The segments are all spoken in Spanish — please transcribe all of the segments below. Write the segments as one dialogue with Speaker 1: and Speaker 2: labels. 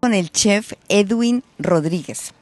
Speaker 1: con el chef Edwin Rodríguez,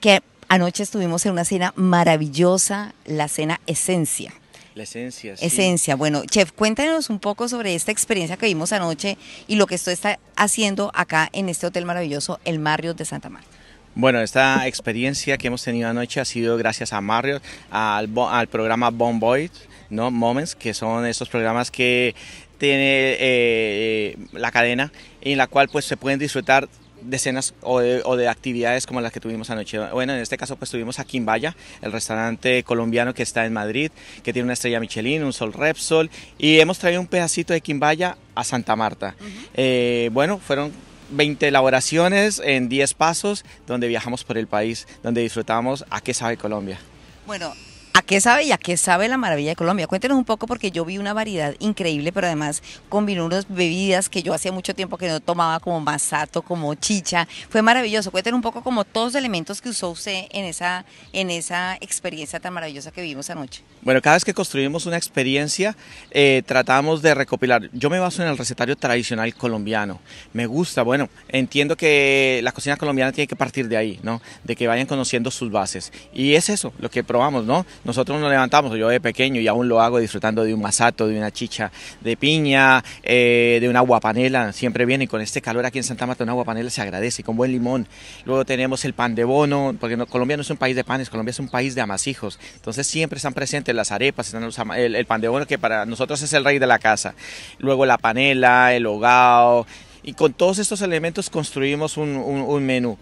Speaker 1: que anoche estuvimos en una cena maravillosa, la cena Esencia. La esencia. Sí. Esencia. Bueno, chef, cuéntanos un poco sobre esta experiencia que vimos anoche y lo que esto está haciendo acá en este hotel maravilloso, el Marriott de Santa Marta.
Speaker 2: Bueno, esta experiencia que hemos tenido anoche ha sido gracias a Marriott, al, al programa Bomboid, ¿no? Moments, que son esos programas que tiene eh, la cadena en la cual pues se pueden disfrutar decenas o de, o de, actividades como las que tuvimos anoche. Bueno, en este caso pues tuvimos a Quimbaya, el restaurante colombiano que está en Madrid, que tiene una estrella Michelin, un sol Repsol, y hemos traído un pedacito de Quimbaya a Santa Marta. Eh, bueno, fueron 20 elaboraciones en 10 pasos donde viajamos por el país, donde disfrutamos a qué sabe Colombia.
Speaker 1: Bueno, ¿A qué sabe y a qué sabe la maravilla de Colombia? Cuéntenos un poco porque yo vi una variedad increíble, pero además combinó unas bebidas que yo hacía mucho tiempo que no tomaba, como masato, como chicha. Fue maravilloso. Cuéntenos un poco como todos los elementos que usó usted en esa, en esa experiencia tan maravillosa que vivimos anoche.
Speaker 2: Bueno, cada vez que construimos una experiencia, eh, tratamos de recopilar. Yo me baso en el recetario tradicional colombiano. Me gusta, bueno, entiendo que la cocina colombiana tiene que partir de ahí, ¿no? De que vayan conociendo sus bases. Y es eso, lo que probamos, ¿no? Nosotros nos levantamos, yo de pequeño y aún lo hago disfrutando de un masato, de una chicha de piña, eh, de una guapanela, siempre viene con este calor aquí en Santa Marta, una guapanela se agradece, con buen limón. Luego tenemos el pan de bono, porque Colombia no es un país de panes, Colombia es un país de amasijos. Entonces siempre están presentes las arepas, están el, el pan de bono que para nosotros es el rey de la casa. Luego la panela, el hogao, y con todos estos elementos construimos un, menú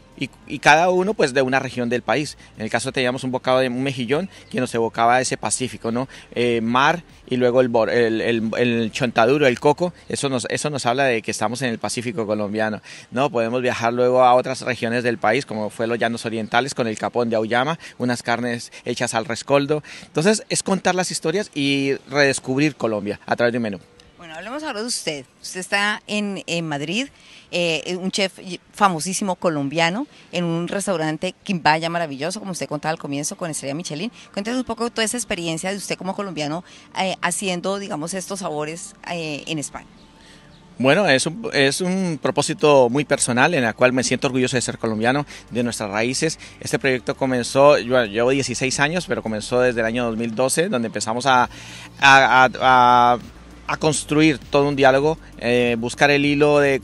Speaker 2: y, cada uno pues de una región del país. En el caso teníamos un bocado de un mejillón que nos evocaba ese Pacífico, ¿no? Eh, mar y luego el, chontaduro, el coco, eso nos, eso nos habla de que estamos en el Pacífico colombiano, ¿no? Podemos viajar luego a otras regiones del país como fue los llanos orientales con el capón de Auyama, unas carnes hechas al rescoldo. Entonces es contar las historias y redescubrir Colombia a través de un menú
Speaker 1: hablemos ahora de usted. Usted está en, Madrid, eh, un chef famosísimo colombiano, en un restaurante Quimbaya maravilloso, como usted contaba al comienzo, con Estrella Michelin. Cuéntanos un poco toda esa experiencia de usted como colombiano eh, haciendo, digamos, estos sabores eh, en España.
Speaker 2: Bueno, es un, es un, propósito muy personal en el cual me siento orgulloso de ser colombiano, de nuestras raíces. Este proyecto comenzó, yo llevo 16 años, pero comenzó desde el año 2012, donde empezamos a a construir todo un diálogo, eh, buscar el hilo de,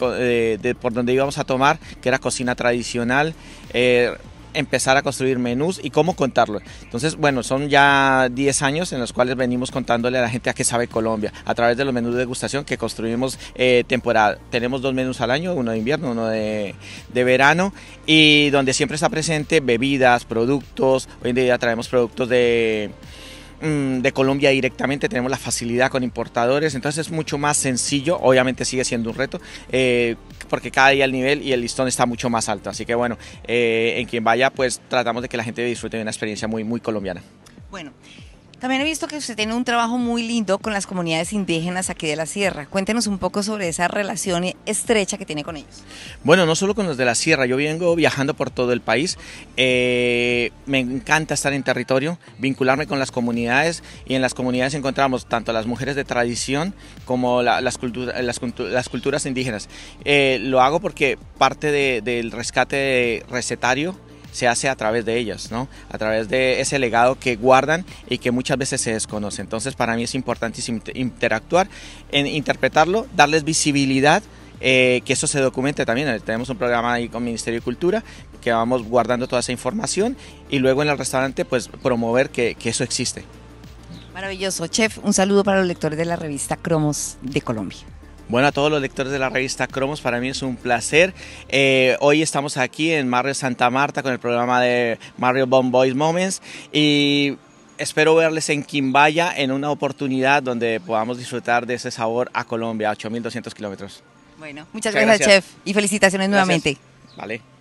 Speaker 2: por donde íbamos a tomar, que era cocina tradicional, eh, empezar a construir menús y cómo contarlo. Entonces, bueno, son ya 10 años en los cuales venimos contándole a la gente a qué sabe Colombia, a través de los menús de degustación que construimos eh, temporal. temporada. Tenemos dos menús al año, uno de invierno, uno de, de verano, y donde siempre está presente bebidas, productos, hoy en día traemos productos de Mm, de Colombia directamente, tenemos la facilidad con importadores, entonces es mucho más sencillo, obviamente sigue siendo un reto, eh, porque cada día el nivel y el listón está mucho más alto, así que bueno, eh, en quien vaya pues tratamos de que la gente disfrute de una experiencia muy, muy colombiana.
Speaker 1: Bueno. También he visto que usted tiene un trabajo muy lindo con las comunidades indígenas aquí de la sierra. Cuéntenos un poco sobre esa relación estrecha que tiene con ellos.
Speaker 2: Bueno, no solo con los de la sierra, yo vengo viajando por todo el país. Eh, me encanta estar en territorio, vincularme con las comunidades y en las comunidades encontramos tanto las mujeres de tradición como la, las, culturas indígenas. Eh, lo hago porque parte del rescate recetario se hace a través de ellas, ¿no? A través de ese legado que guardan y que muchas veces se desconoce. Entonces, para mí es importantísimo interactuar, interpretarlo, darles visibilidad. Eh, que eso se documente también. Eh, tenemos un programa ahí con Ministerio de Cultura que vamos guardando toda esa información y luego en el restaurante pues promover que eso existe.
Speaker 1: Maravilloso, chef. Un saludo para los lectores de la revista Cromos de Colombia.
Speaker 2: Bueno, a todos los lectores de la revista Cromos, para mí es un placer. Eh, hoy estamos aquí en Mario Santa Marta con el programa de Mario Bomb Boys Moments y espero verles en Quimbaya en una oportunidad donde podamos disfrutar de ese sabor a Colombia, 8.200 kilómetros.
Speaker 1: Bueno, muchas, gracias, chef, y felicitaciones nuevamente.
Speaker 2: Vale.